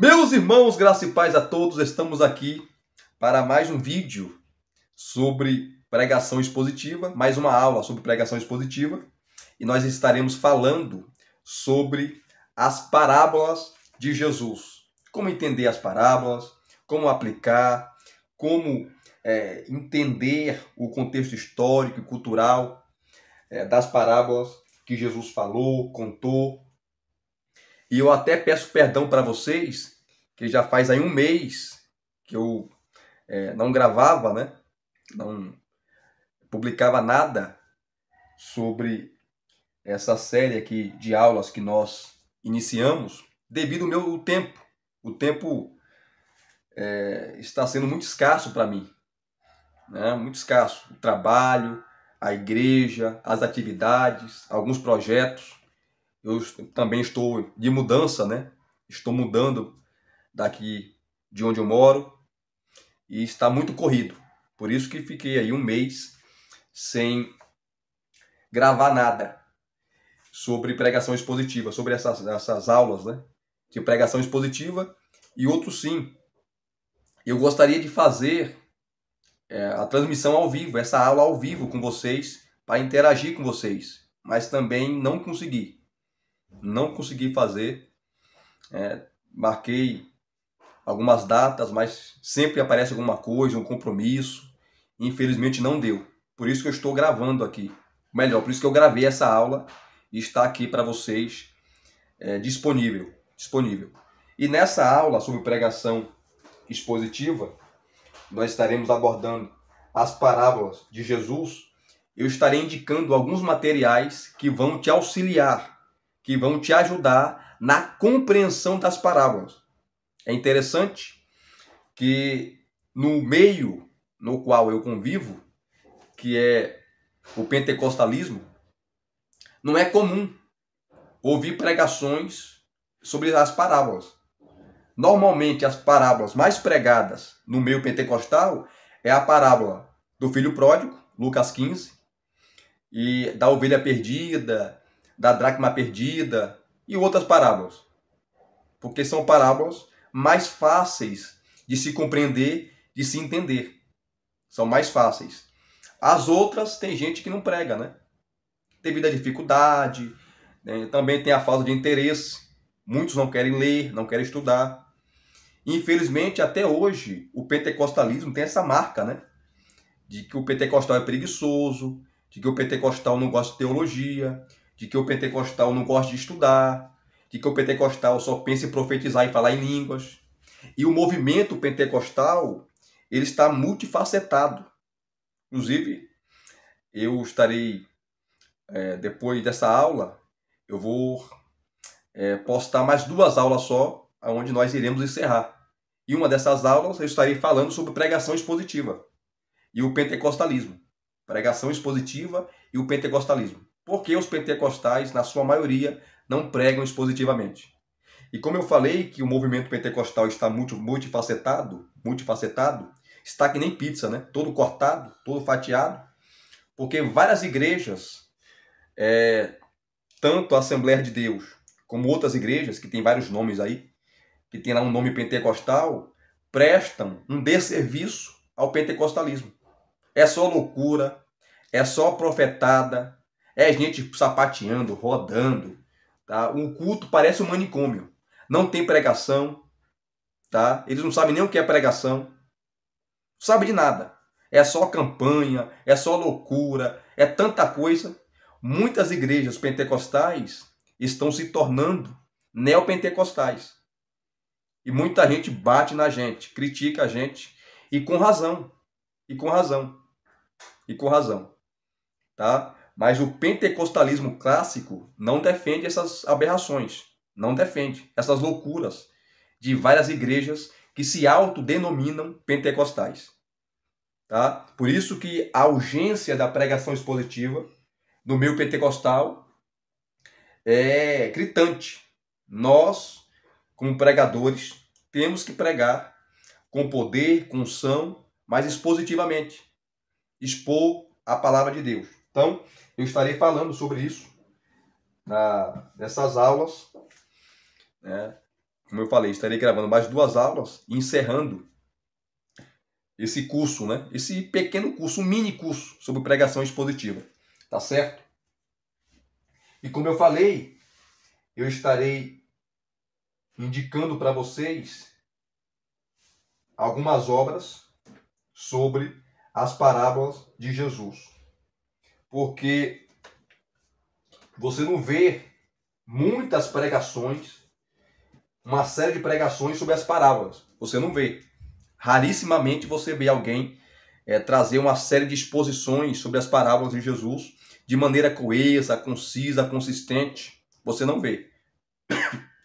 Meus irmãos, graça e paz a todos, estamos aqui para mais um vídeo sobre pregação expositiva, mais uma aula sobre pregação expositiva, e nós estaremos falando sobre as parábolas de Jesus. Como entender as parábolas, como aplicar, como é, entender o contexto histórico e cultural é, das parábolas que Jesus falou, contou e eu até peço perdão para vocês, que já faz aí um mês que eu é, não gravava, né? Não publicava nada sobre essa série aqui de aulas que nós iniciamos, devido ao meu tempo. O tempo é, está sendo muito escasso para mim. Né? Muito escasso. O trabalho, a igreja, as atividades, alguns projetos eu também estou de mudança, né? Estou mudando daqui de onde eu moro e está muito corrido. Por isso que fiquei aí um mês sem gravar nada sobre pregação expositiva, sobre essas, essas aulas né, de pregação expositiva e outro sim. Eu gostaria de fazer é, a transmissão ao vivo, essa aula ao vivo com vocês, para interagir com vocês, mas também não consegui não consegui fazer. É, marquei algumas datas, mas sempre aparece alguma coisa, um compromisso. Infelizmente não deu. Por isso que eu estou gravando aqui. Melhor, por isso que eu gravei essa aula e está aqui para vocês é, disponível, disponível. E nessa aula sobre pregação expositiva, nós estaremos abordando as parábolas de Jesus. Eu estarei indicando alguns materiais que vão te auxiliar que vão te ajudar na compreensão das parábolas. É interessante que no meio no qual eu convivo, que é o pentecostalismo, não é comum ouvir pregações sobre as parábolas. Normalmente as parábolas mais pregadas no meio pentecostal é a parábola do filho pródigo, Lucas 15, e da ovelha perdida, da dracma perdida e outras parábolas. Porque são parábolas mais fáceis de se compreender, de se entender. São mais fáceis. As outras tem gente que não prega, né? Devido à dificuldade, né? também tem a falta de interesse. Muitos não querem ler, não querem estudar. Infelizmente, até hoje, o pentecostalismo tem essa marca, né? De que o pentecostal é preguiçoso, de que o pentecostal não gosta de teologia, de que o pentecostal não gosta de estudar, de que o pentecostal só pensa em profetizar e falar em línguas. E o movimento pentecostal ele está multifacetado. Inclusive, eu estarei, é, depois dessa aula, eu vou é, postar mais duas aulas só, onde nós iremos encerrar. E uma dessas aulas eu estarei falando sobre pregação expositiva e o pentecostalismo. Pregação expositiva e o pentecostalismo porque os pentecostais, na sua maioria, não pregam expositivamente. E como eu falei que o movimento pentecostal está muito multifacetado, multifacetado, está que nem pizza, né? Todo cortado, todo fatiado, porque várias igrejas, é, tanto a Assembleia de Deus como outras igrejas, que tem vários nomes aí, que tem lá um nome pentecostal, prestam um desserviço ao pentecostalismo. É só loucura, é só profetada, é gente sapateando, rodando. Tá? O culto parece um manicômio. Não tem pregação. Tá? Eles não sabem nem o que é pregação. Não sabe de nada. É só campanha, é só loucura, é tanta coisa. Muitas igrejas pentecostais estão se tornando neopentecostais. E muita gente bate na gente, critica a gente, e com razão. E com razão. E com razão. Tá? Mas o pentecostalismo clássico não defende essas aberrações, não defende essas loucuras de várias igrejas que se autodenominam pentecostais. Tá? Por isso que a urgência da pregação expositiva no meio pentecostal é gritante. Nós, como pregadores, temos que pregar com poder, com unção, mas expositivamente. Expor a palavra de Deus. Então, eu estarei falando sobre isso na, nessas aulas. Né? Como eu falei, estarei gravando mais duas aulas e encerrando esse curso, né? Esse pequeno curso, um mini curso sobre pregação expositiva. Tá certo? E como eu falei, eu estarei indicando para vocês algumas obras sobre as parábolas de Jesus porque você não vê muitas pregações, uma série de pregações sobre as parábolas. Você não vê. Rarissimamente você vê alguém é, trazer uma série de exposições sobre as parábolas de Jesus de maneira coesa, concisa, consistente. Você não vê.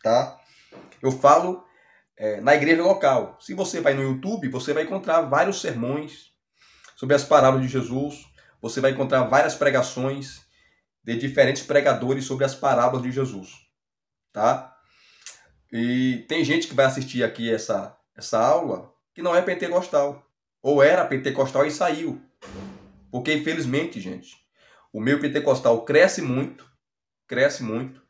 tá? Eu falo é, na igreja local. Se você vai no YouTube, você vai encontrar vários sermões sobre as parábolas de Jesus, você vai encontrar várias pregações de diferentes pregadores sobre as parábolas de Jesus, tá? E tem gente que vai assistir aqui essa, essa aula que não é pentecostal, ou era pentecostal e saiu. Porque, infelizmente, gente, o meio pentecostal cresce muito, cresce muito,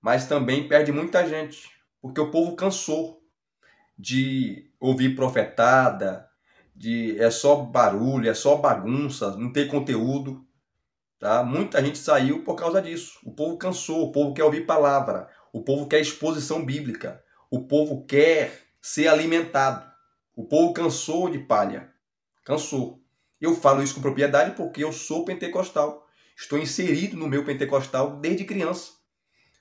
mas também perde muita gente, porque o povo cansou de ouvir profetada, de é só barulho, é só bagunça, não tem conteúdo. Tá? Muita gente saiu por causa disso. O povo cansou, o povo quer ouvir palavra, o povo quer exposição bíblica, o povo quer ser alimentado. O povo cansou de palha. Cansou. Eu falo isso com propriedade porque eu sou pentecostal. Estou inserido no meu pentecostal desde criança.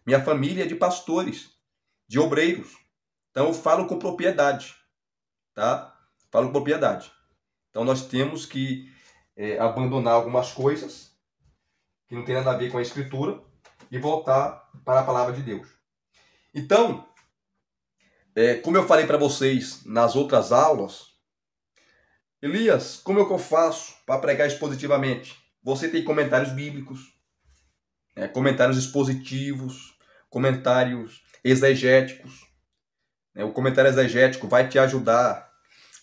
Minha família é de pastores, de obreiros. Então eu falo com propriedade, tá? Falo com propriedade. Então nós temos que é, abandonar algumas coisas que não tem nada a ver com a Escritura e voltar para a palavra de Deus. Então, é, como eu falei para vocês nas outras aulas, Elias, como é que eu faço para pregar expositivamente? Você tem comentários bíblicos, é, comentários expositivos, comentários exegéticos. Né, o comentário exegético vai te ajudar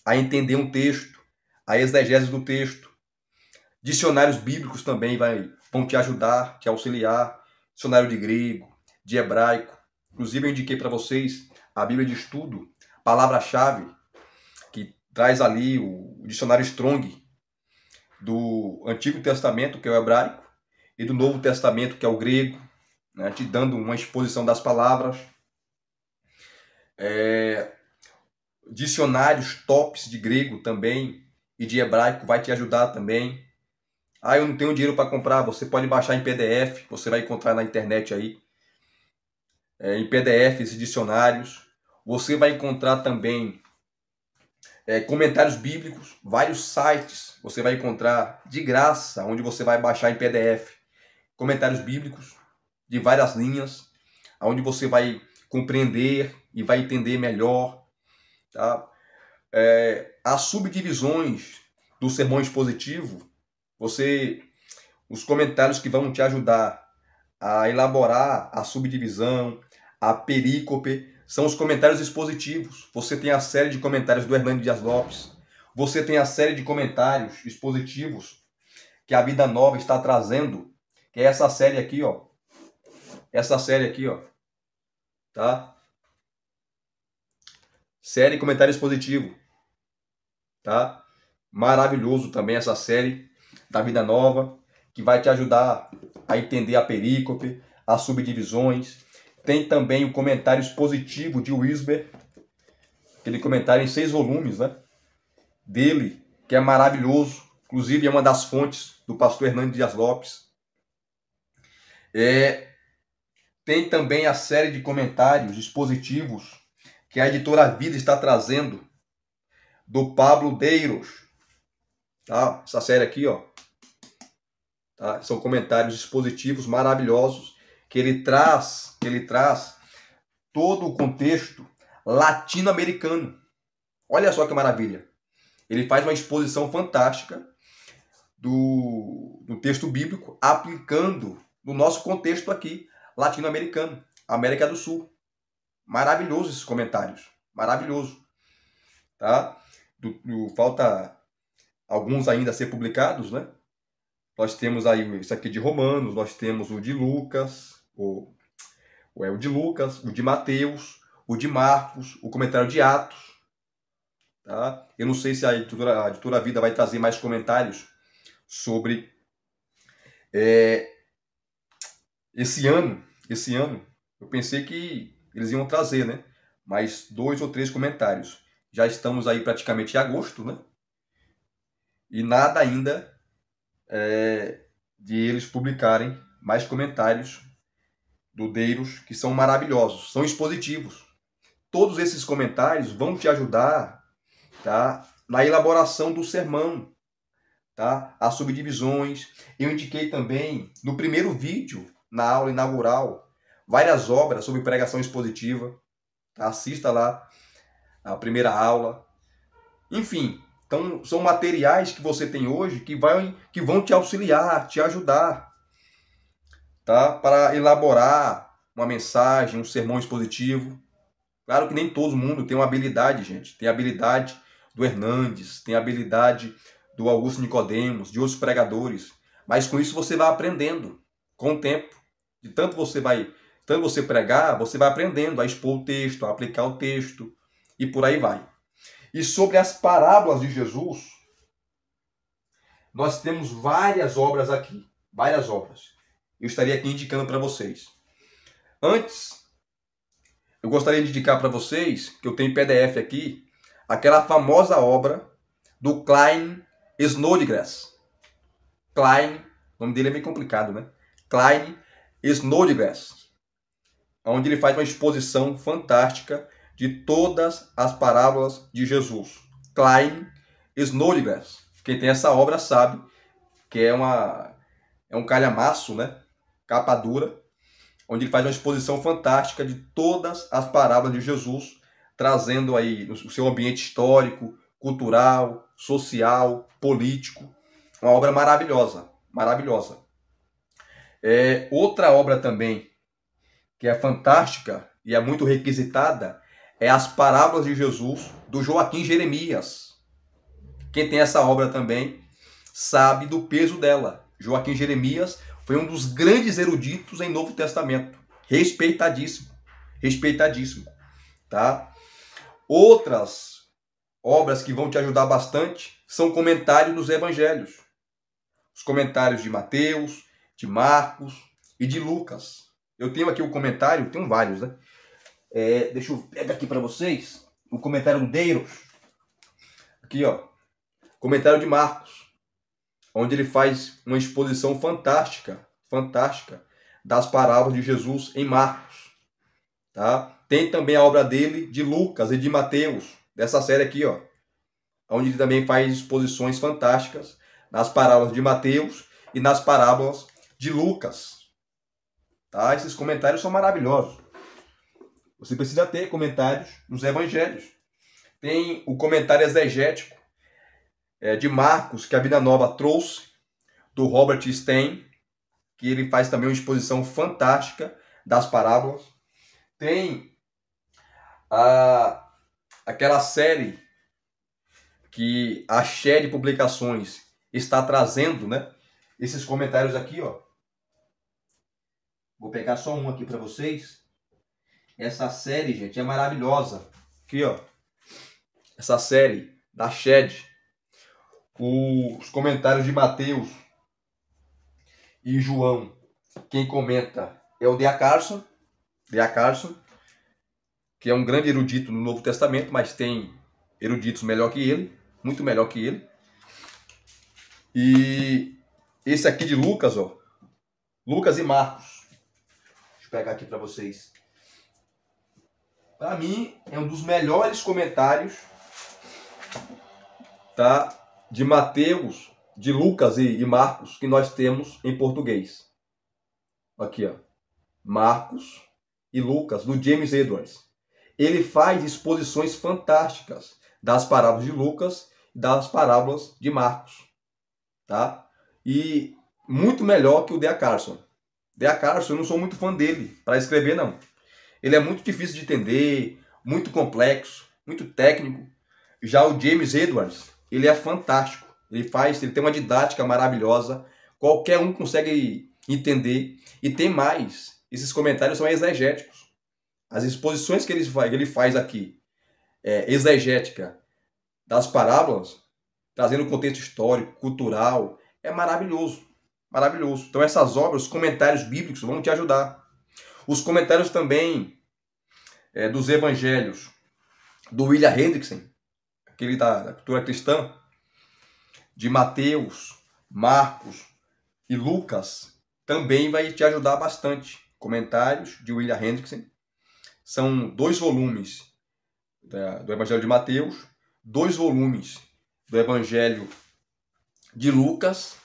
a entender um texto, a exegese do texto. Dicionários bíblicos também vai, vão te ajudar, te auxiliar. Dicionário de grego, de hebraico. Inclusive, eu indiquei para vocês a Bíblia de Estudo, palavra-chave, que traz ali o dicionário Strong do Antigo Testamento, que é o hebraico, e do Novo Testamento, que é o grego, né, te dando uma exposição das palavras. É, dicionários tops de grego também e de hebraico vai te ajudar também. Ah, eu não tenho dinheiro para comprar, você pode baixar em PDF, você vai encontrar na internet aí. É, em PDF esses dicionários. Você vai encontrar também é, comentários bíblicos, vários sites você vai encontrar de graça, onde você vai baixar em PDF comentários bíblicos de várias linhas, onde você vai compreender e vai entender melhor Tá? É, as subdivisões do sermão expositivo, você, os comentários que vão te ajudar a elaborar a subdivisão, a perícope, são os comentários expositivos. Você tem a série de comentários do Hernando Dias Lopes, você tem a série de comentários expositivos que a Vida Nova está trazendo, que é essa série aqui, ó. Essa série aqui, ó. Tá? Série Comentários Positivo. Tá? Maravilhoso também essa série da Vida Nova, que vai te ajudar a entender a perícope, as subdivisões. Tem também o Comentários Positivo de Wisber, aquele comentário em seis volumes, né? Dele, que é maravilhoso. Inclusive é uma das fontes do pastor Hernando Dias Lopes. É, tem também a série de comentários expositivos que a editora Vida está trazendo, do Pablo Deiros. Tá? Essa série aqui, ó. Tá? São comentários expositivos maravilhosos que ele traz, que ele traz todo o contexto latino-americano. Olha só que maravilha. Ele faz uma exposição fantástica do, do texto bíblico aplicando no nosso contexto aqui, latino-americano, América do Sul. Maravilhoso esses comentários. Maravilhoso. Tá? Do, do, falta alguns ainda a ser publicados, né? Nós temos aí isso aqui de Romanos, nós temos o de Lucas, o, o, é, o de Lucas, o de Mateus, o de Marcos, o comentário de Atos. Tá? Eu não sei se a editora, a editora Vida vai trazer mais comentários sobre é, esse ano. Esse ano, eu pensei que eles iam trazer, né? Mais dois ou três comentários. Já estamos aí praticamente em agosto, né? E nada ainda é, de eles publicarem mais comentários do Deiros que são maravilhosos, são expositivos. Todos esses comentários vão te ajudar, tá? Na elaboração do sermão, tá? As subdivisões. Eu indiquei também no primeiro vídeo, na aula inaugural, várias obras sobre pregação expositiva. Tá? Assista lá a primeira aula. Enfim, então são materiais que você tem hoje que, vai, que vão te auxiliar, te ajudar tá? para elaborar uma mensagem, um sermão expositivo. Claro que nem todo mundo tem uma habilidade, gente. Tem a habilidade do Hernandes, tem a habilidade do Augusto Nicodemos, de outros pregadores. Mas com isso você vai aprendendo com o tempo. De tanto você vai tanto você pregar, você vai aprendendo a expor o texto, a aplicar o texto e por aí vai. E sobre as parábolas de Jesus, nós temos várias obras aqui, várias obras. Eu estaria aqui indicando para vocês. Antes, eu gostaria de indicar para vocês, que eu tenho PDF aqui, aquela famosa obra do Klein Snodgrass. Klein, o nome dele é meio complicado, né? Klein Snodgrass onde ele faz uma exposição fantástica de todas as parábolas de Jesus. Klein Snodgrass, quem tem essa obra sabe que é uma é um calhamaço, né? Capa dura, onde ele faz uma exposição fantástica de todas as parábolas de Jesus, trazendo aí o seu ambiente histórico, cultural, social, político. Uma obra maravilhosa, maravilhosa. É, outra obra também que é fantástica e é muito requisitada, é As Parábolas de Jesus, do Joaquim Jeremias. Quem tem essa obra também sabe do peso dela. Joaquim Jeremias foi um dos grandes eruditos em Novo Testamento. Respeitadíssimo. Respeitadíssimo. Tá? Outras obras que vão te ajudar bastante são comentários dos evangelhos. Os comentários de Mateus, de Marcos e de Lucas. Eu tenho aqui o um comentário, tenho vários, né? É, deixa eu pegar aqui para vocês o comentário Deiro, Aqui, ó. Comentário de Marcos. Onde ele faz uma exposição fantástica, fantástica, das parábolas de Jesus em Marcos. Tá? Tem também a obra dele de Lucas e de Mateus, dessa série aqui, ó. Onde ele também faz exposições fantásticas nas parábolas de Mateus e nas parábolas de Lucas. Tá? Esses comentários são maravilhosos. Você precisa ter comentários nos evangelhos. Tem o comentário exegético é, de Marcos, que a Vida Nova trouxe, do Robert Stein, que ele faz também uma exposição fantástica das parábolas. Tem a, aquela série que a Shed Publicações está trazendo, né? Esses comentários aqui, ó. Vou pegar só um aqui para vocês. Essa série, gente, é maravilhosa. Aqui, ó. Essa série da Shed. Os comentários de Mateus e João. Quem comenta é o Dea Carson. Dea Carson, que é um grande erudito no Novo Testamento, mas tem eruditos melhor que ele, muito melhor que ele. E esse aqui de Lucas, ó. Lucas e Marcos eu pegar aqui para vocês. Para mim, é um dos melhores comentários tá? de Mateus, de Lucas e, Marcos que nós temos em português. Aqui, ó. Marcos e Lucas, no James Edwards. Ele faz exposições fantásticas das parábolas de Lucas e das parábolas de Marcos. Tá? E muito melhor que o de A. Carson. De Carson, eu não sou muito fã dele para escrever, não. Ele é muito difícil de entender, muito complexo, muito técnico. Já o James Edwards, ele é fantástico. Ele faz, ele tem uma didática maravilhosa. Qualquer um consegue entender. E tem mais, esses comentários são exegéticos. As exposições que ele faz, ele faz aqui, é, exegética, das parábolas, trazendo contexto histórico, cultural, é maravilhoso. Maravilhoso. Então essas obras, os comentários bíblicos vão te ajudar. Os comentários também é, dos evangelhos do William Hendrickson, aquele da, da cultura cristã, de Mateus, Marcos e Lucas, também vai te ajudar bastante. Comentários de William Hendrickson. São dois volumes da, do Evangelho de Mateus, dois volumes do Evangelho de Lucas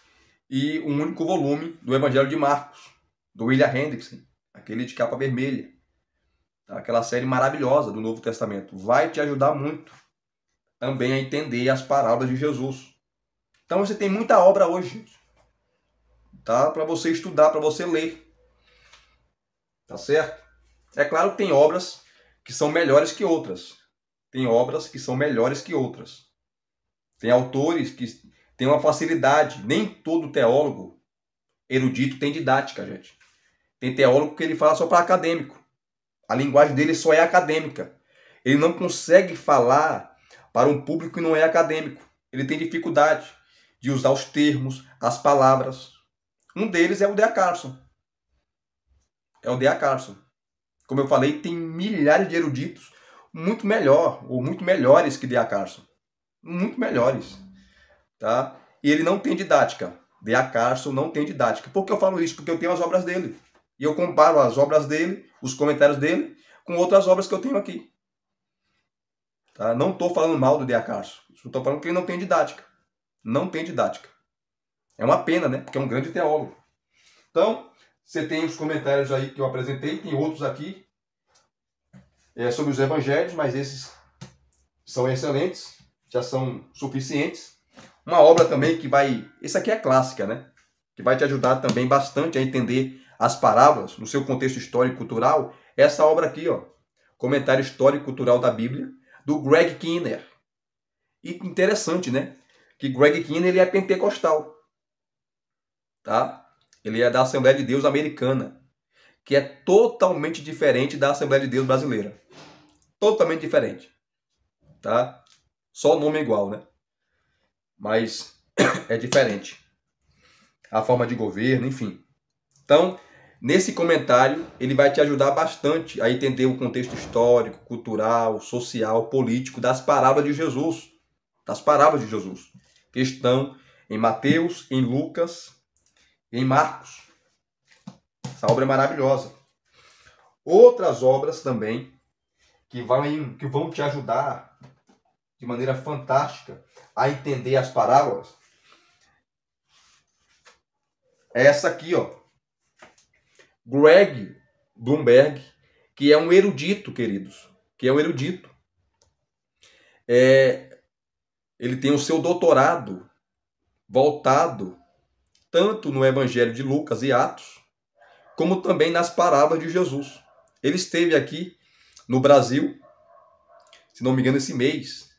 e um único volume do Evangelho de Marcos, do William Hendrickson, aquele de capa vermelha. Tá? Aquela série maravilhosa do Novo Testamento. Vai te ajudar muito também a entender as parábolas de Jesus. Então você tem muita obra hoje, tá? Para você estudar, para você ler. Tá certo? É claro que tem obras que são melhores que outras. Tem obras que são melhores que outras. Tem autores que tem uma facilidade. Nem todo teólogo erudito tem didática, gente. Tem teólogo que ele fala só para acadêmico. A linguagem dele só é acadêmica. Ele não consegue falar para um público que não é acadêmico. Ele tem dificuldade de usar os termos, as palavras. Um deles é o D.A. Carson. É o D.A. Carson. Como eu falei, tem milhares de eruditos muito melhor, ou muito melhores que D.A. Carson. Muito melhores tá? E ele não tem didática. D.A. Carson não tem didática. Por que eu falo isso? Porque eu tenho as obras dele. E eu comparo as obras dele, os comentários dele, com outras obras que eu tenho aqui. Tá? Não estou falando mal do D.A. Carson. Estou falando que ele não tem didática. Não tem didática. É uma pena, né? Porque é um grande teólogo. Então, você tem os comentários aí que eu apresentei, tem outros aqui é, sobre os evangelhos, mas esses são excelentes, já são suficientes. Uma obra também que vai. essa aqui é clássica, né? Que vai te ajudar também bastante a entender as parábolas no seu contexto histórico e cultural. Essa obra aqui, ó. Comentário Histórico Cultural da Bíblia, do Greg Kinner. E interessante, né? Que Greg Kinner ele é pentecostal. Tá? Ele é da Assembleia de Deus americana, que é totalmente diferente da Assembleia de Deus brasileira. Totalmente diferente. Tá? Só o nome é igual, né? mas é diferente. A forma de governo, enfim. Então, nesse comentário, ele vai te ajudar bastante a entender o contexto histórico, cultural, social, político das parábolas de Jesus. Das parábolas de Jesus, que estão em Mateus, em Lucas, em Marcos. Essa obra é maravilhosa. Outras obras também que vão, que vão te ajudar de maneira fantástica a entender as parábolas é essa aqui, ó. Greg Bloomberg, que é um erudito, queridos, que é um erudito. É, ele tem o seu doutorado voltado tanto no Evangelho de Lucas e Atos, como também nas parábolas de Jesus. Ele esteve aqui no Brasil, se não me engano, esse mês,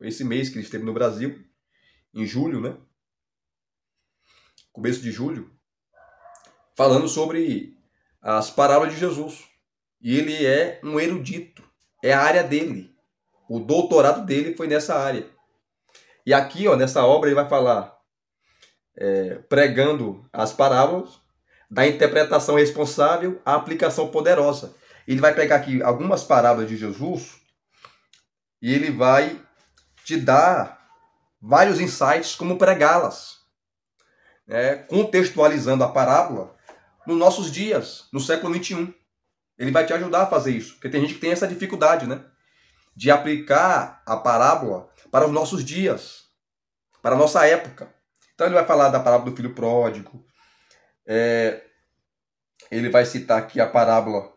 esse mês que ele esteve no Brasil, em julho, né? Começo de julho, falando sobre as parábolas de Jesus. E ele é um erudito, é a área dele. O doutorado dele foi nessa área. E aqui, ó, nessa obra, ele vai falar, é, pregando as parábolas, da interpretação responsável à aplicação poderosa. Ele vai pegar aqui algumas parábolas de Jesus e ele vai te dar vários insights como pregá-las. Né? contextualizando a parábola nos nossos dias, no século XXI. Ele vai te ajudar a fazer isso, porque tem gente que tem essa dificuldade, né? De aplicar a parábola para os nossos dias, para a nossa época. Então ele vai falar da parábola do filho pródigo, é, ele vai citar aqui a parábola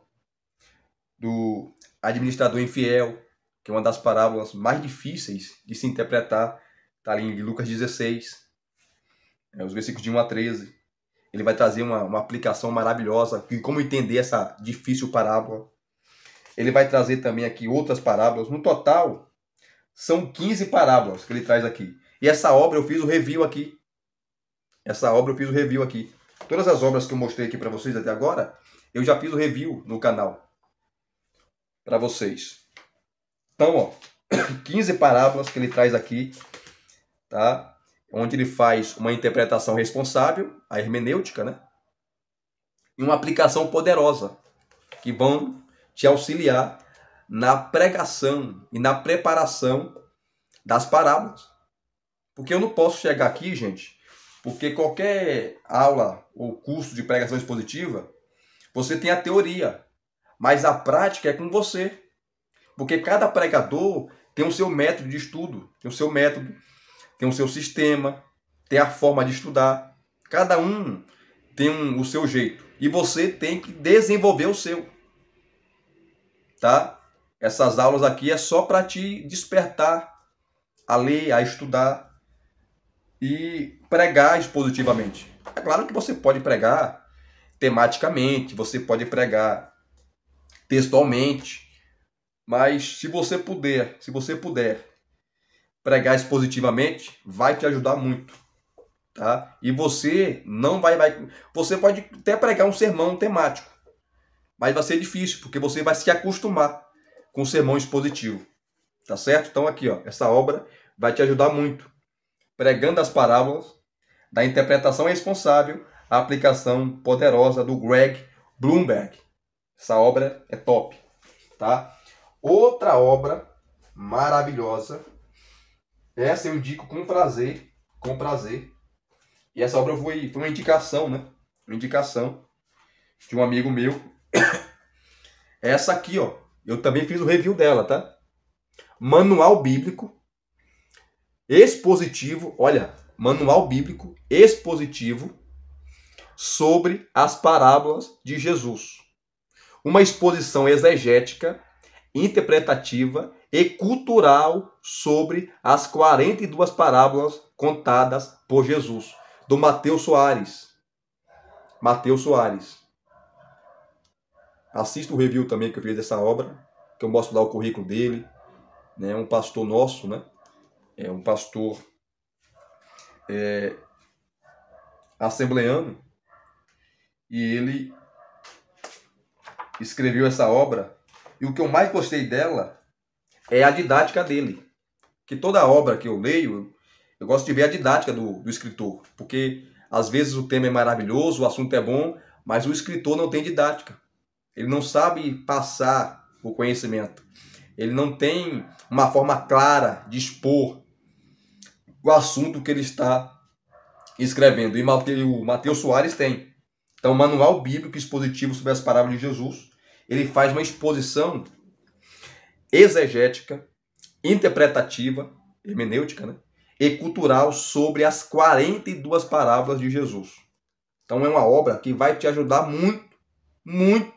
do administrador infiel, que é uma das parábolas mais difíceis de se interpretar, está ali em Lucas 16, é, os versículos de 1 a 13. Ele vai trazer uma, uma aplicação maravilhosa de como entender essa difícil parábola. Ele vai trazer também aqui outras parábolas. No total, são 15 parábolas que ele traz aqui. E essa obra eu fiz o review aqui. Essa obra eu fiz o review aqui. Todas as obras que eu mostrei aqui para vocês até agora, eu já fiz o review no canal para vocês. Então, ó, 15 parábolas que ele traz aqui, tá? Onde ele faz uma interpretação responsável, a hermenêutica, né? E uma aplicação poderosa, que vão te auxiliar na pregação e na preparação das parábolas. Porque eu não posso chegar aqui, gente, porque qualquer aula ou curso de pregação expositiva, você tem a teoria, mas a prática é com você. Porque cada pregador tem o seu método de estudo, tem o seu método, tem o seu sistema, tem a forma de estudar. Cada um tem um, o seu jeito. E você tem que desenvolver o seu. Tá? Essas aulas aqui é só para te despertar a ler, a estudar e pregar expositivamente. É claro que você pode pregar tematicamente, você pode pregar textualmente, mas se você puder, se você puder pregar isso positivamente, vai te ajudar muito, tá? E você não vai, vai você pode até pregar um sermão temático, mas vai ser difícil, porque você vai se acostumar com o sermão expositivo. Tá certo? Então aqui, ó, essa obra vai te ajudar muito. Pregando as parábolas, da interpretação responsável à aplicação poderosa do Greg Bloomberg. Essa obra é top, tá? Outra obra maravilhosa. Essa eu indico com prazer, com prazer. E essa obra foi, foi uma indicação, né? Uma indicação de um amigo meu. Essa aqui, ó. Eu também fiz o review dela, tá? Manual Bíblico Expositivo, olha, Manual Bíblico Expositivo sobre as parábolas de Jesus. Uma exposição exegética interpretativa e cultural sobre as 42 parábolas contadas por Jesus, do Mateus Soares. Mateus Soares. Assista o review também que eu fiz dessa obra, que eu mostro lá o currículo dele. Né? É né? um pastor nosso, né? É um pastor é, assembleano. E ele escreveu essa obra e o que eu mais gostei dela é a didática dele. Que toda obra que eu leio, eu gosto de ver a didática do, do escritor. Porque às vezes o tema é maravilhoso, o assunto é bom, mas o escritor não tem didática. Ele não sabe passar o conhecimento. Ele não tem uma forma clara de expor o assunto que ele está escrevendo. E o Mateus Soares tem. Então, Manual Bíblico Expositivo sobre as Parábolas de Jesus, ele faz uma exposição exegética, interpretativa, hermenêutica, né? e cultural sobre as 42 parábolas de Jesus. Então é uma obra que vai te ajudar muito, muito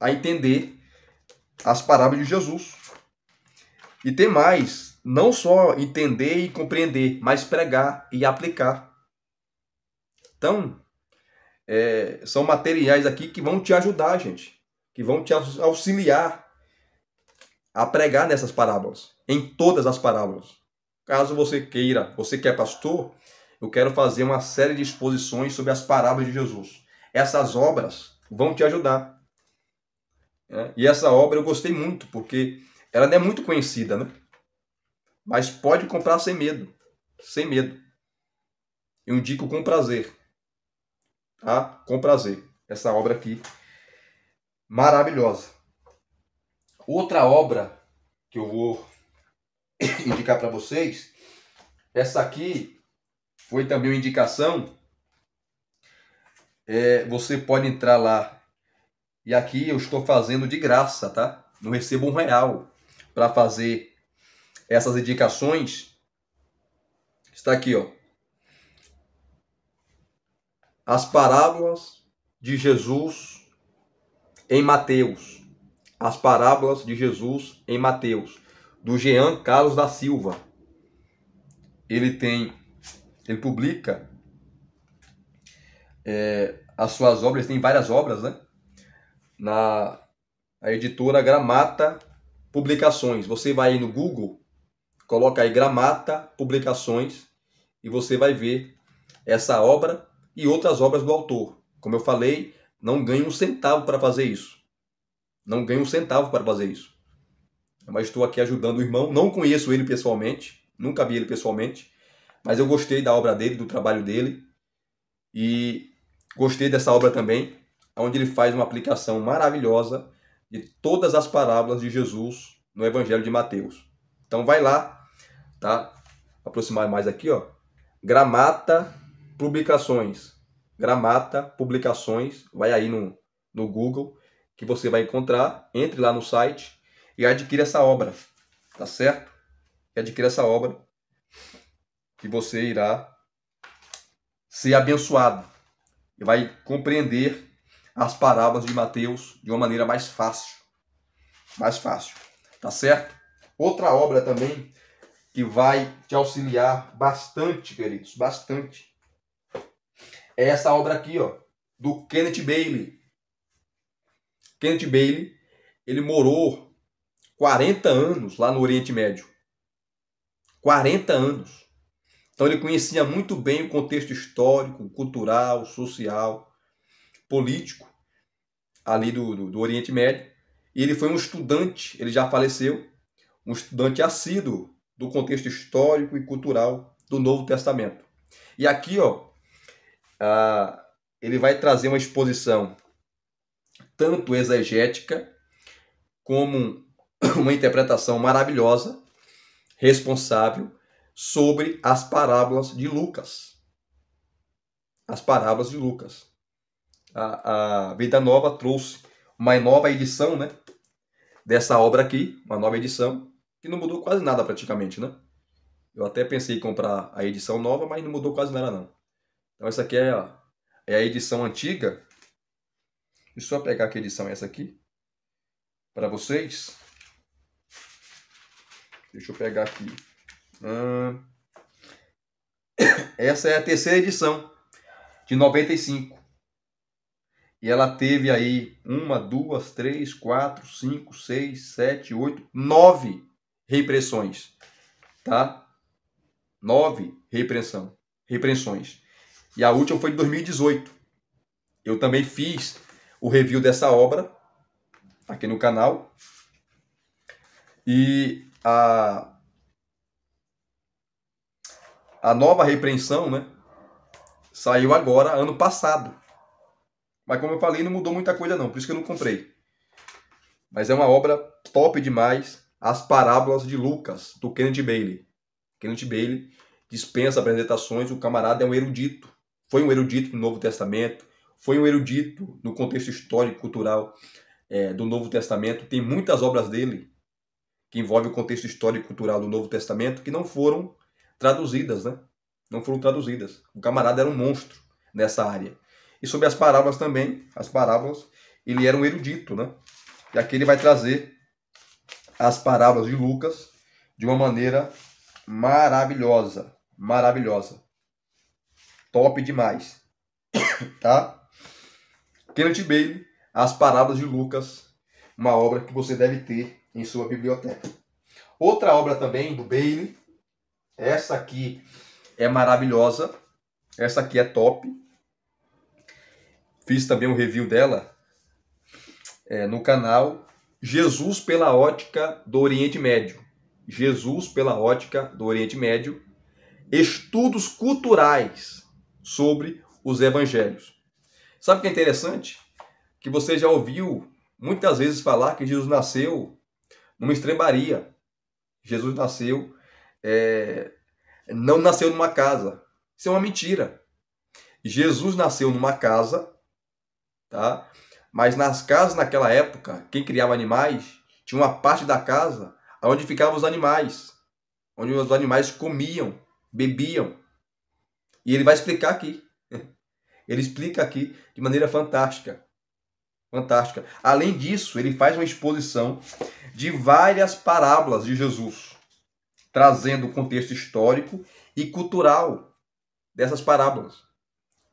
a entender as parábolas de Jesus. E tem mais, não só entender e compreender, mas pregar e aplicar. Então, é, são materiais aqui que vão te ajudar, gente, que vão te auxiliar a pregar nessas parábolas, em todas as parábolas. Caso você queira, você que é pastor, eu quero fazer uma série de exposições sobre as parábolas de Jesus. Essas obras vão te ajudar. Né? E essa obra eu gostei muito, porque ela não é muito conhecida, né? Mas pode comprar sem medo. Sem medo. Eu indico com prazer tá? Com prazer. Essa obra aqui maravilhosa. Outra obra que eu vou indicar para vocês, essa aqui foi também uma indicação. É, você pode entrar lá e aqui eu estou fazendo de graça, tá? Não recebo um real para fazer essas indicações. Está aqui, ó as parábolas de Jesus em Mateus. As parábolas de Jesus em Mateus, do Jean Carlos da Silva. Ele tem, ele publica é, as suas obras, tem várias obras, né? Na a editora Gramata Publicações. Você vai aí no Google, coloca aí Gramata Publicações e você vai ver essa obra e outras obras do autor. Como eu falei, não ganho um centavo para fazer isso. Não ganho um centavo para fazer isso. Mas estou aqui ajudando o irmão. Não conheço ele pessoalmente, nunca vi ele pessoalmente, mas eu gostei da obra dele, do trabalho dele e gostei dessa obra também, onde ele faz uma aplicação maravilhosa de todas as parábolas de Jesus no Evangelho de Mateus. Então vai lá, tá? Vou aproximar mais aqui, ó. Gramata publicações. Gramata, publicações, vai aí no, no Google que você vai encontrar, entre lá no site e adquira essa obra, tá certo? E adquira essa obra que você irá ser abençoado e vai compreender as parábolas de Mateus de uma maneira mais fácil. Mais fácil, tá certo? Outra obra também que vai te auxiliar bastante, queridos, bastante é essa obra aqui, ó, do Kenneth Bailey. Kenneth Bailey, ele morou 40 anos lá no Oriente Médio. 40 anos. Então ele conhecia muito bem o contexto histórico, cultural, social, político ali do, do, do Oriente Médio. E ele foi um estudante, ele já faleceu, um estudante assíduo do contexto histórico e cultural do Novo Testamento. E aqui, ó, ah, ele vai trazer uma exposição tanto exegética como uma interpretação maravilhosa, responsável, sobre as parábolas de Lucas. As parábolas de Lucas. A, a Vida Nova trouxe uma nova edição né, dessa obra aqui, uma nova edição, que não mudou quase nada praticamente, né? Eu até pensei em comprar a edição nova, mas não mudou quase nada não. Então essa aqui é, ó, é a edição antiga. Deixa eu só pegar que edição é essa aqui. Para vocês. Deixa eu pegar aqui. Hum... Essa é a terceira edição, de 95. E ela teve aí uma, duas, três, quatro, cinco, seis, sete, oito, nove repressões. Tá? Nove repressão, repressões. E a última foi de 2018. Eu também fiz o review dessa obra aqui no canal. E a a nova repreensão, né? Saiu agora ano passado. Mas como eu falei, não mudou muita coisa não, por isso que eu não comprei. Mas é uma obra top demais, As Parábolas de Lucas, do Kenneth Bailey. Kenneth Bailey dispensa apresentações, o camarada é um erudito foi um erudito no Novo Testamento, foi um erudito no contexto histórico e cultural é, do Novo Testamento. Tem muitas obras dele que envolvem o contexto histórico e cultural do Novo Testamento que não foram traduzidas, né? Não foram traduzidas. O camarada era um monstro nessa área. E sobre as parábolas também, as parábolas, ele era um erudito, né? E aqui ele vai trazer as parábolas de Lucas de uma maneira maravilhosa, maravilhosa. Top demais. tá? Kenneth Bailey, As paradas de Lucas, uma obra que você deve ter em sua biblioteca. Outra obra também do Bailey, essa aqui é maravilhosa, essa aqui é top. Fiz também um review dela é, no canal Jesus pela ótica do Oriente Médio. Jesus pela ótica do Oriente Médio. Estudos culturais sobre os evangelhos. Sabe o que é interessante? Que você já ouviu muitas vezes falar que Jesus nasceu numa estrebaria. Jesus nasceu, é, não nasceu numa casa. Isso é uma mentira. Jesus nasceu numa casa, tá? Mas nas casas naquela época, quem criava animais tinha uma parte da casa onde ficavam os animais, onde os animais comiam, bebiam. E ele vai explicar aqui. Ele explica aqui de maneira fantástica. Fantástica. Além disso, ele faz uma exposição de várias parábolas de Jesus, trazendo o contexto histórico e cultural dessas parábolas.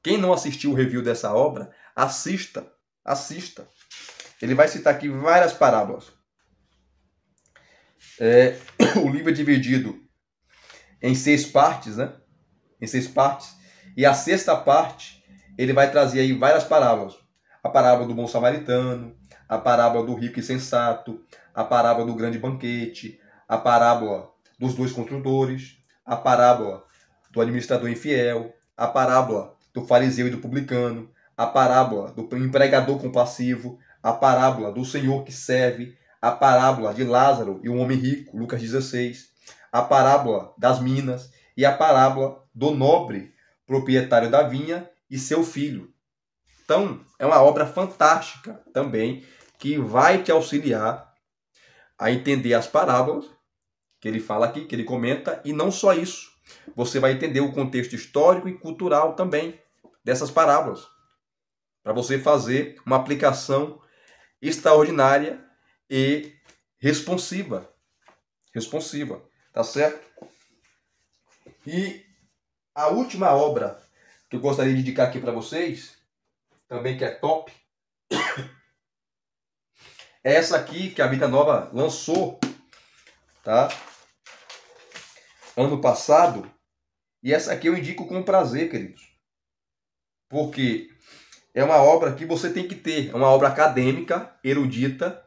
Quem não assistiu o review dessa obra, assista, assista. Ele vai citar aqui várias parábolas. É, o livro é dividido em seis partes, né? em seis partes. E a sexta parte, ele vai trazer aí várias parábolas. A parábola do bom samaritano, a parábola do rico e sensato, a parábola do grande banquete, a parábola dos dois construtores, a parábola do administrador infiel, a parábola do fariseu e do publicano, a parábola do empregador compassivo, a parábola do senhor que serve, a parábola de Lázaro e o homem rico, Lucas 16, a parábola das minas e a parábola do nobre proprietário da vinha e seu filho. Então, é uma obra fantástica também que vai te auxiliar a entender as parábolas que ele fala aqui, que ele comenta, e não só isso. Você vai entender o contexto histórico e cultural também dessas parábolas, para você fazer uma aplicação extraordinária e responsiva. Responsiva, tá certo? E a última obra que eu gostaria de indicar aqui para vocês, também que é top, é essa aqui que a Vita Nova lançou, tá? Ano passado. E essa aqui eu indico com prazer, queridos. Porque é uma obra que você tem que ter. É uma obra acadêmica, erudita,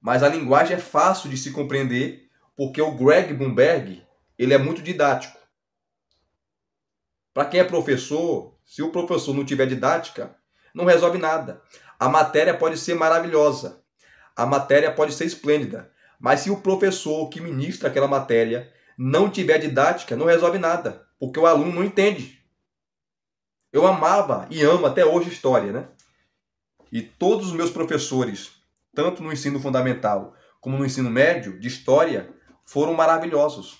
mas a linguagem é fácil de se compreender, porque o Greg Bloomberg, ele é muito didático. Para quem é professor, se o professor não tiver didática, não resolve nada. A matéria pode ser maravilhosa, a matéria pode ser esplêndida, mas se o professor que ministra aquela matéria não tiver didática, não resolve nada, porque o aluno não entende. Eu amava e amo até hoje história, né? E todos os meus professores, tanto no ensino fundamental como no ensino médio de história, foram maravilhosos,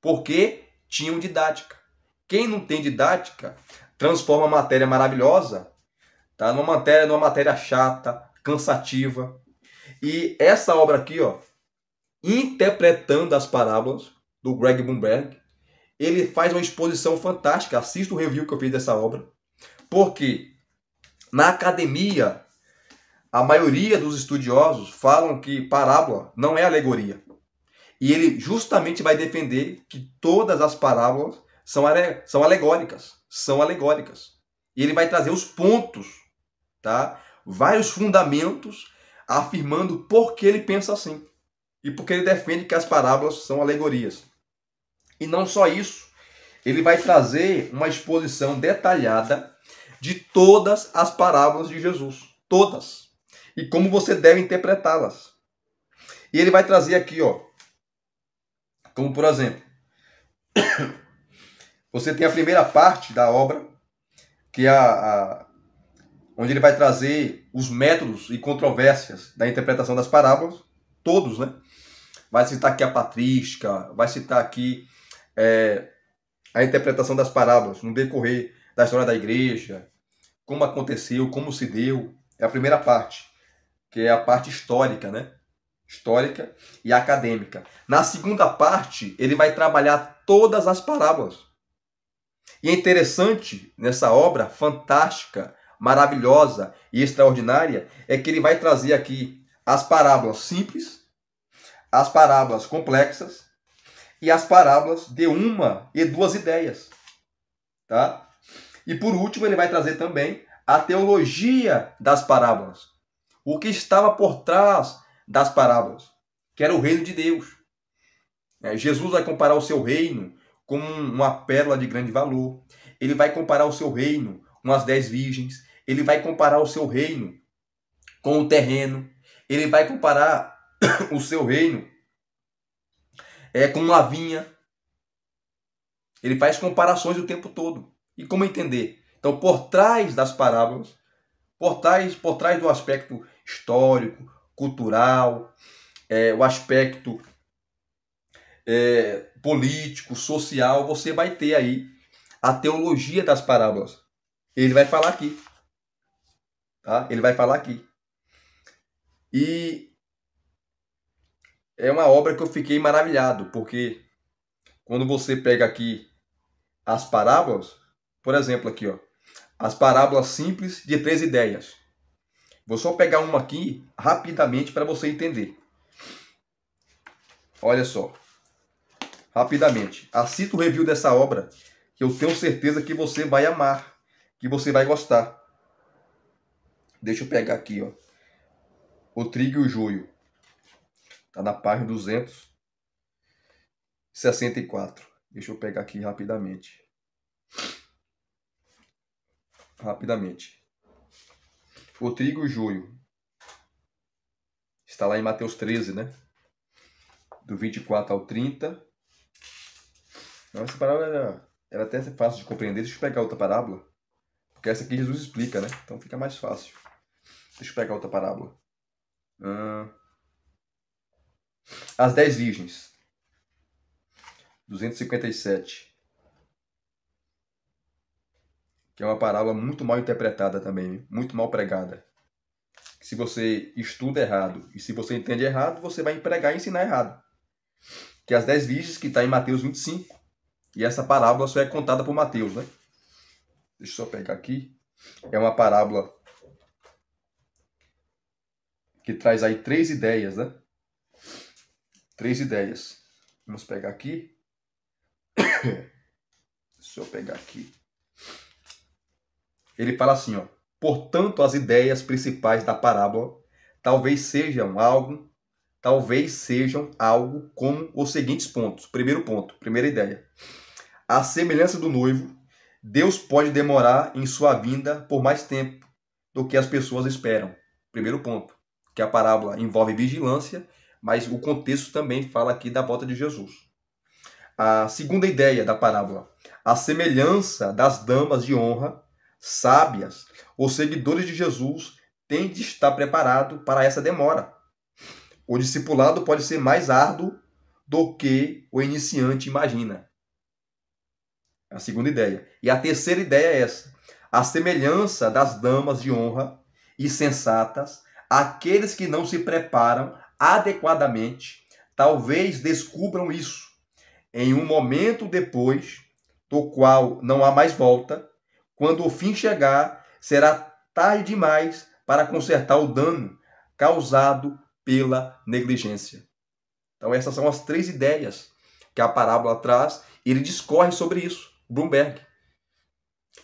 porque tinham didática. Quem não tem didática transforma a matéria maravilhosa tá? numa, matéria, numa matéria chata, cansativa. E essa obra aqui, ó, interpretando as parábolas do Greg Bloomberg, ele faz uma exposição fantástica. Assista o review que eu fiz dessa obra. Porque na academia, a maioria dos estudiosos falam que parábola não é alegoria. E ele justamente vai defender que todas as parábolas são, are, são alegóricas. São alegóricas. E ele vai trazer os pontos, tá? vários fundamentos afirmando por que ele pensa assim. E porque ele defende que as parábolas são alegorias. E não só isso, ele vai trazer uma exposição detalhada de todas as parábolas de Jesus. Todas. E como você deve interpretá-las. E ele vai trazer aqui, ó. Como por exemplo, Você tem a primeira parte da obra, que é a, a, onde ele vai trazer os métodos e controvérsias da interpretação das parábolas, todos, né? Vai citar aqui a patrística, vai citar aqui é, a interpretação das parábolas no decorrer da história da igreja, como aconteceu, como se deu. É a primeira parte, que é a parte histórica, né? Histórica e acadêmica. Na segunda parte, ele vai trabalhar todas as parábolas e é interessante nessa obra fantástica, maravilhosa e extraordinária é que ele vai trazer aqui as parábolas simples, as parábolas complexas e as parábolas de uma e duas ideias, tá? E por último, ele vai trazer também a teologia das parábolas. O que estava por trás das parábolas, que era o reino de Deus. É, Jesus vai comparar o seu reino como uma pérola de grande valor. Ele vai comparar o seu reino com as dez virgens. Ele vai comparar o seu reino com o terreno. Ele vai comparar o seu reino é, com uma vinha. Ele faz comparações o tempo todo. E como entender? Então, por trás das parábolas, por trás, por trás do aspecto histórico, cultural, é, o aspecto é, político, social, você vai ter aí a teologia das parábolas. Ele vai falar aqui. Tá? Ele vai falar aqui. E é uma obra que eu fiquei maravilhado, porque quando você pega aqui as parábolas, por exemplo, aqui, ó, as parábolas simples de três ideias. Vou só pegar uma aqui rapidamente para você entender. Olha só rapidamente. Assista o review dessa obra, que eu tenho certeza que você vai amar, que você vai gostar. Deixa eu pegar aqui, ó. O Trigo e o Joio. Tá na página 264. Deixa eu pegar aqui rapidamente. Rapidamente. O trigo e o joio. Está lá em Mateus 13, né? Do 24 ao 30. Essa parábola era, era até fácil de compreender. Deixa eu pegar outra parábola. Porque essa aqui Jesus explica, né? Então fica mais fácil. Deixa eu pegar outra parábola. As dez virgens. 257. Que é uma parábola muito mal interpretada também, muito mal pregada. Se você estuda errado e se você entende errado, você vai empregar e ensinar errado. Que é as dez virgens que está em Mateus 25 e essa parábola só é contada por Mateus, né? Deixa eu só pegar aqui. É uma parábola que traz aí três ideias, né? Três ideias. Vamos pegar aqui. Deixa eu pegar aqui. Ele fala assim, ó. Portanto, as ideias principais da parábola talvez sejam algo, talvez sejam algo como os seguintes pontos. Primeiro ponto, primeira ideia à semelhança do noivo, Deus pode demorar em sua vinda por mais tempo do que as pessoas esperam. Primeiro ponto, que a parábola envolve vigilância, mas o contexto também fala aqui da volta de Jesus. A segunda ideia da parábola, a semelhança das damas de honra, sábias, os seguidores de Jesus têm de estar preparado para essa demora. O discipulado pode ser mais árduo do que o iniciante imagina. É a segunda ideia. E a terceira ideia é essa: a semelhança das damas de honra e sensatas, aqueles que não se preparam adequadamente, talvez descubram isso em um momento depois do qual não há mais volta. Quando o fim chegar, será tarde demais para consertar o dano causado pela negligência. Então, essas são as três ideias que a parábola traz e ele discorre sobre isso. Bloomberg.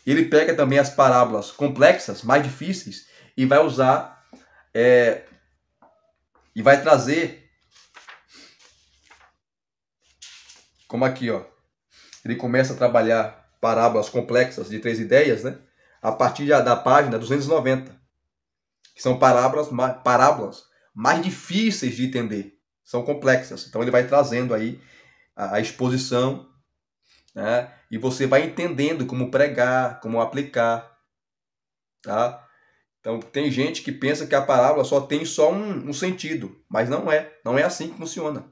Ele pega também as parábolas complexas, mais difíceis, e vai usar é, e vai trazer como aqui, ó. Ele começa a trabalhar parábolas complexas de três ideias, né? A partir da página 290, que são parábolas, parábolas mais difíceis de entender, são complexas. Então ele vai trazendo aí a, a exposição, né? E você vai entendendo como pregar, como aplicar, tá? Então, tem gente que pensa que a parábola só tem só um, um sentido, mas não é. Não é assim que funciona.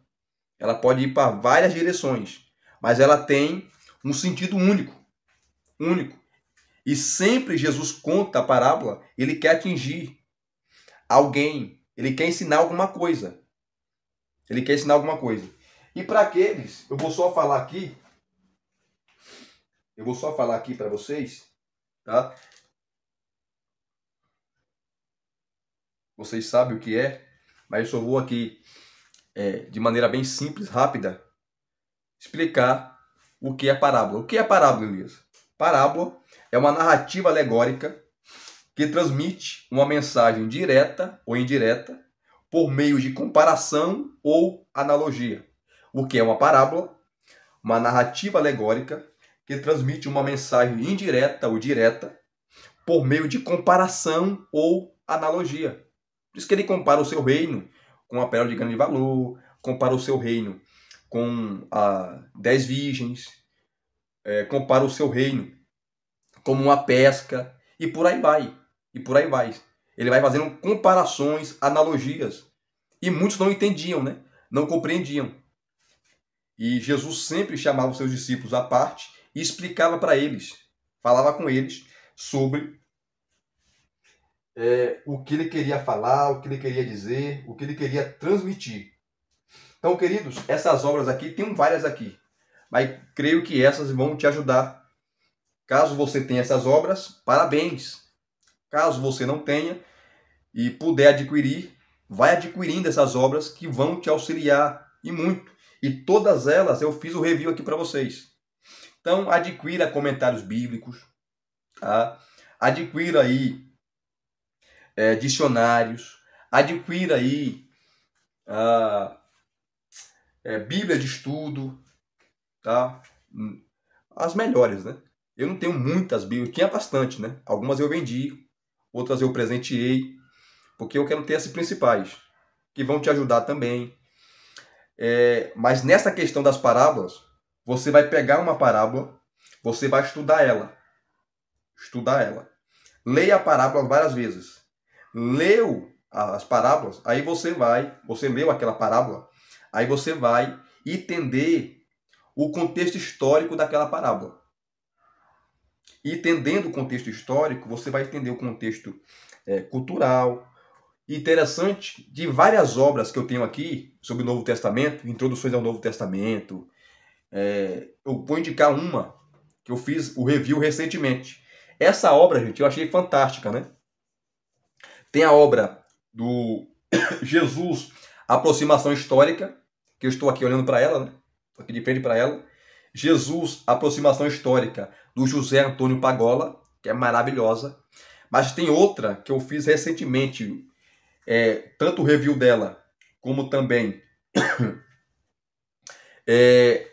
Ela pode ir para várias direções, mas ela tem um sentido único. Único. E sempre Jesus conta a parábola, ele quer atingir alguém, ele quer ensinar alguma coisa. Ele quer ensinar alguma coisa. E para aqueles, eu vou só falar aqui eu vou só falar aqui para vocês, tá? Vocês sabem o que é, mas eu só vou aqui é, de maneira bem simples, rápida, explicar o que é parábola. O que é parábola, Elias? Parábola é uma narrativa alegórica que transmite uma mensagem direta ou indireta por meio de comparação ou analogia. O que é uma parábola? Uma narrativa alegórica que transmite uma mensagem indireta ou direta por meio de comparação ou analogia. Diz que ele compara o seu reino com a pérola de grande valor, compara o seu reino com a dez virgens, é, compara o seu reino como uma pesca e por aí vai, e por aí vai. Ele vai fazendo comparações, analogias e muitos não entendiam, né? Não compreendiam. E Jesus sempre chamava os seus discípulos à parte e explicava para eles, falava com eles sobre é, o que ele queria falar, o que ele queria dizer, o que ele queria transmitir. Então, queridos, essas obras aqui, tem várias aqui, mas creio que essas vão te ajudar. Caso você tenha essas obras, parabéns. Caso você não tenha e puder adquirir, vai adquirindo essas obras que vão te auxiliar e muito. E todas elas eu fiz o review aqui para vocês. Então, adquira comentários bíblicos, tá? adquira aí é, dicionários, adquira aí a, é, Bíblia de estudo, tá? as melhores, né? Eu não tenho muitas Bíblias, tinha bastante, né? Algumas eu vendi, outras eu presenteei, porque eu quero ter as principais, que vão te ajudar também. É, mas nessa questão das parábolas, você vai pegar uma parábola, você vai estudar ela. Estudar ela. Leia a parábola várias vezes. Leu as parábolas, aí você vai, você leu aquela parábola, aí você vai entender o contexto histórico daquela parábola. E entendendo o contexto histórico, você vai entender o contexto é, cultural. Interessante de várias obras que eu tenho aqui sobre o Novo Testamento, introduções ao Novo Testamento, é, eu vou indicar uma que eu fiz o review recentemente. Essa obra, gente, eu achei fantástica, né? Tem a obra do Jesus, Aproximação Histórica, que eu estou aqui olhando para ela, né? Estou aqui de frente para ela. Jesus, Aproximação Histórica, do José Antônio Pagola, que é maravilhosa. Mas tem outra que eu fiz recentemente, é, tanto o review dela, como também é,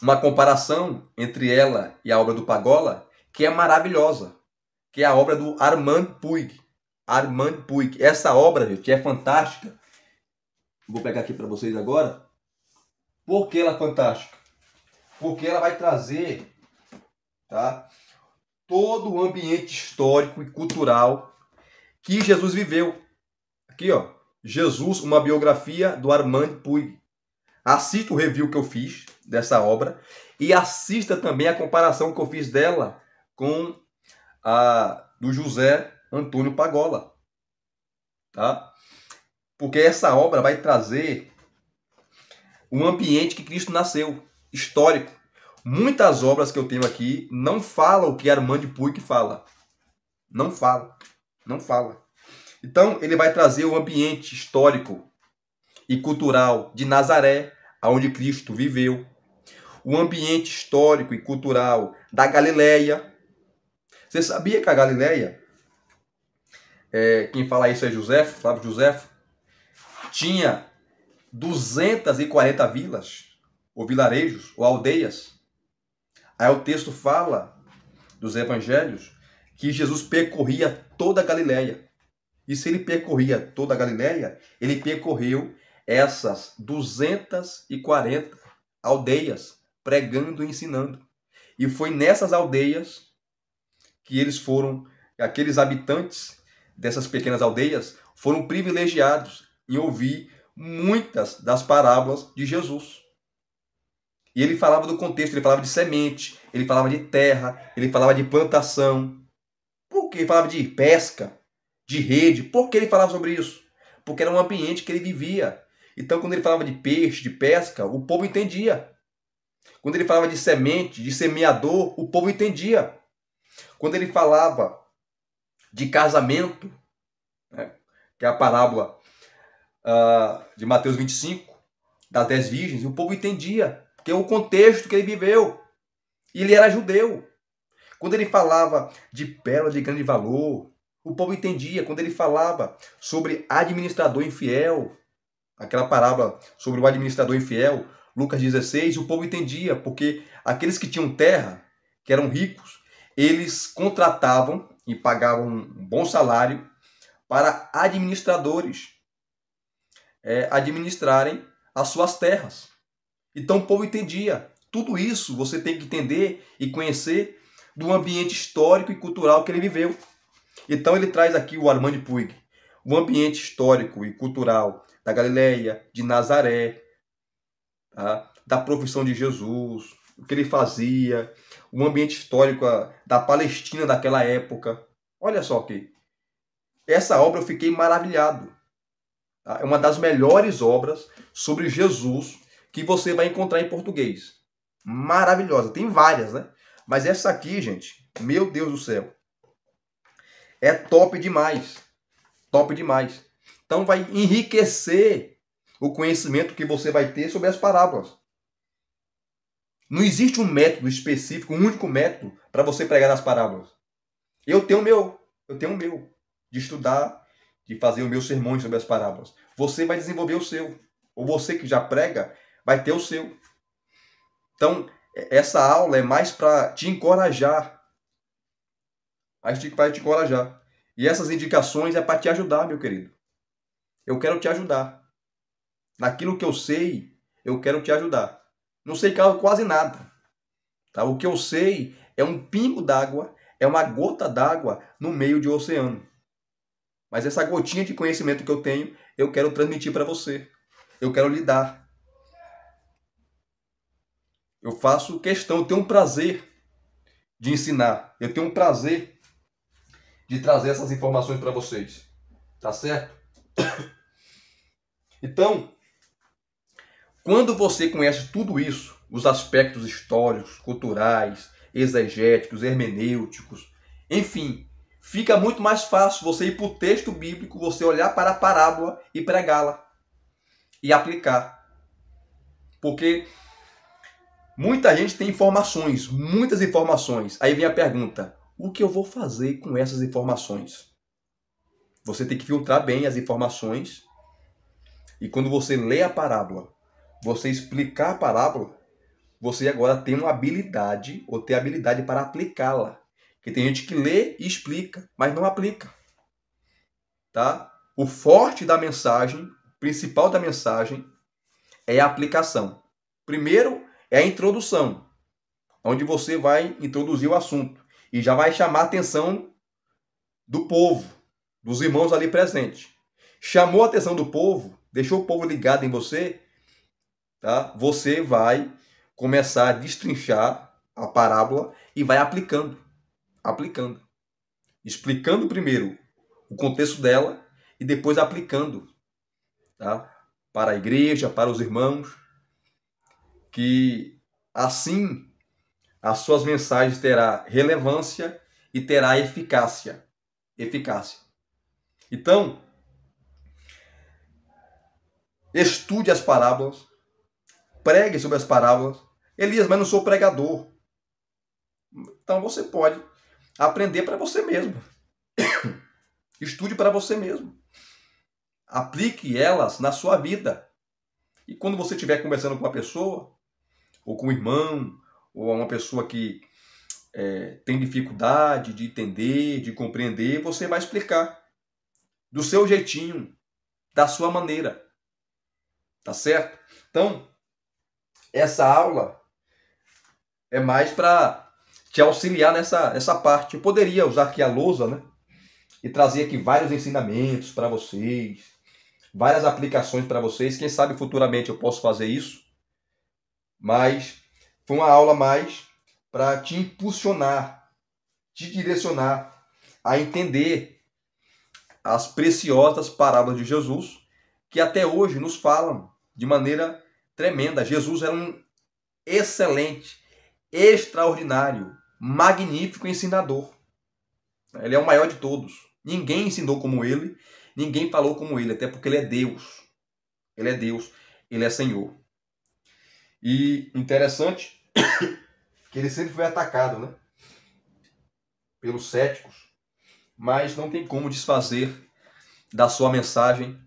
uma comparação entre ela e a obra do Pagola que é maravilhosa, que é a obra do Armand Puig. Armand Puig. Essa obra, gente, é fantástica. Vou pegar aqui para vocês agora. Por que ela é fantástica? Porque ela vai trazer tá, todo o ambiente histórico e cultural que Jesus viveu. Aqui, ó. Jesus, uma biografia do Armand Puig. Assista o review que eu fiz dessa obra e assista também a comparação que eu fiz dela com a do José Antônio Pagola. Tá? Porque essa obra vai trazer um ambiente que Cristo nasceu, histórico. Muitas obras que eu tenho aqui não falam o que Armand Puig fala. Não fala. Não fala. Então, ele vai trazer o um ambiente histórico e cultural de Nazaré, aonde Cristo viveu, o ambiente histórico e cultural da Galileia. Você sabia que a Galileia, é, quem fala isso é José, Flávio José, tinha 240 vilas, ou vilarejos, ou aldeias. Aí o texto fala dos evangelhos que Jesus percorria toda a Galileia. E se ele percorria toda a Galileia, ele percorreu essas 240 aldeias pregando e ensinando. E foi nessas aldeias que eles foram, aqueles habitantes dessas pequenas aldeias foram privilegiados em ouvir muitas das parábolas de Jesus. E ele falava do contexto, ele falava de semente, ele falava de terra, ele falava de plantação. Por que ele falava de pesca, de rede? Por que ele falava sobre isso? Porque era um ambiente que ele vivia. Então, quando ele falava de peixe, de pesca, o povo entendia. Quando ele falava de semente, de semeador, o povo entendia. Quando ele falava de casamento, né, que é a parábola uh, de Mateus 25, das dez virgens, o povo entendia, porque é o contexto que ele viveu. E ele era judeu. Quando ele falava de pérola de grande valor, o povo entendia. Quando ele falava sobre administrador infiel, Aquela parábola sobre o administrador infiel, Lucas 16, o povo entendia, porque aqueles que tinham terra, que eram ricos, eles contratavam e pagavam um bom salário para administradores é, administrarem as suas terras. Então o povo entendia. Tudo isso você tem que entender e conhecer do ambiente histórico e cultural que ele viveu. Então ele traz aqui o Armand Puig. O ambiente histórico e cultural da Galileia, de Nazaré, tá? da profissão de Jesus, o que ele fazia, o ambiente histórico ah, da Palestina daquela época. Olha só aqui. Essa obra eu fiquei maravilhado. Tá? É uma das melhores obras sobre Jesus que você vai encontrar em português. Maravilhosa. Tem várias, né? Mas essa aqui, gente, meu Deus do céu. É top demais. Top demais. Então vai enriquecer o conhecimento que você vai ter sobre as parábolas. Não existe um método específico, um único método para você pregar as parábolas. Eu tenho o meu, eu tenho o meu de estudar, de fazer o meu sermão sobre as parábolas. Você vai desenvolver o seu, ou você que já prega vai ter o seu. Então, essa aula é mais para te encorajar. A gente vai te encorajar. E essas indicações é para te ajudar, meu querido. Eu quero te ajudar. Naquilo que eu sei, eu quero te ajudar. Não sei quase nada. Tá? O que eu sei é um pingo d'água, é uma gota d'água no meio de um oceano. Mas essa gotinha de conhecimento que eu tenho, eu quero transmitir para você. Eu quero lhe dar. Eu faço questão, eu tenho um prazer de ensinar. Eu tenho um prazer de trazer essas informações para vocês. Tá certo? Então, quando você conhece tudo isso, os aspectos históricos, culturais, exegéticos, hermenêuticos, enfim, fica muito mais fácil você ir para o texto bíblico, você olhar para a parábola e pregá-la e aplicar. Porque muita gente tem informações, muitas informações. Aí vem a pergunta: o que eu vou fazer com essas informações? Você tem que filtrar bem as informações e quando você lê a parábola, você explicar a parábola, você agora tem uma habilidade ou tem habilidade para aplicá-la. Porque tem gente que lê e explica, mas não aplica. Tá? O forte da mensagem, o principal da mensagem, é a aplicação. Primeiro é a introdução, onde você vai introduzir o assunto e já vai chamar a atenção do povo, dos irmãos ali presentes. Chamou a atenção do povo, deixou o povo ligado em você, tá? Você vai começar a destrinchar a parábola e vai aplicando, aplicando, explicando primeiro o contexto dela e depois aplicando, tá? Para a igreja, para os irmãos, que assim as suas mensagens terá relevância e terá eficácia, eficácia. Então, estude as parábolas, pregue sobre as parábolas. Elias, mas não sou pregador. Então você pode aprender para você mesmo. Estude para você mesmo. Aplique elas na sua vida. E quando você estiver conversando com uma pessoa, ou com um irmão, ou uma pessoa que é, tem dificuldade de entender, de compreender, você vai explicar do seu jeitinho, da sua maneira. Tá certo? Então, essa aula é mais para te auxiliar nessa, essa parte. Eu poderia usar aqui a lousa, né? E trazer aqui vários ensinamentos para vocês, várias aplicações para vocês. Quem sabe futuramente eu posso fazer isso. Mas foi uma aula mais para te impulsionar, te direcionar a entender as preciosas parábolas de Jesus que até hoje nos falam de maneira tremenda. Jesus era um excelente, extraordinário, magnífico ensinador. Ele é o maior de todos. Ninguém ensinou como ele, ninguém falou como ele, até porque ele é Deus. Ele é Deus, ele é Senhor. E interessante que ele sempre foi atacado, né? Pelos céticos. Mas não tem como desfazer da sua mensagem,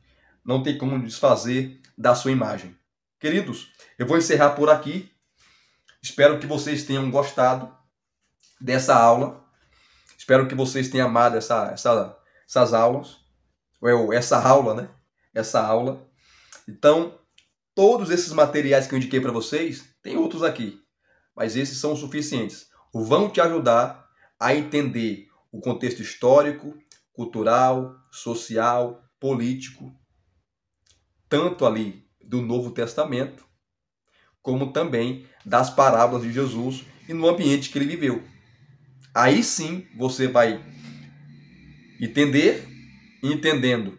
não tem como desfazer da sua imagem. Queridos, eu vou encerrar por aqui. Espero que vocês tenham gostado dessa aula. Espero que vocês tenham amado essa, essa, essas aulas. Ou essa aula, né? Essa aula. Então, todos esses materiais que eu indiquei para vocês, tem outros aqui, mas esses são suficientes. Vão te ajudar a entender o contexto histórico, cultural, social, político tanto ali do Novo Testamento, como também das parábolas de Jesus e no ambiente que ele viveu. Aí sim você vai entender, entendendo,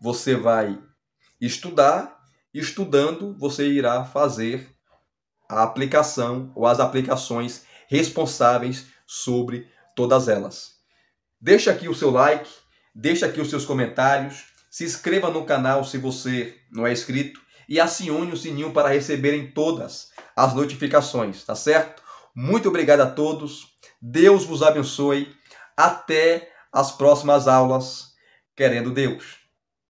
você vai estudar, estudando, você irá fazer a aplicação ou as aplicações responsáveis sobre todas elas. Deixa aqui o seu like, deixa aqui os seus comentários, se inscreva no canal se você não é inscrito e acione o sininho para receberem todas as notificações, tá certo? Muito obrigado a todos. Deus vos abençoe. Até as próximas aulas, querendo Deus.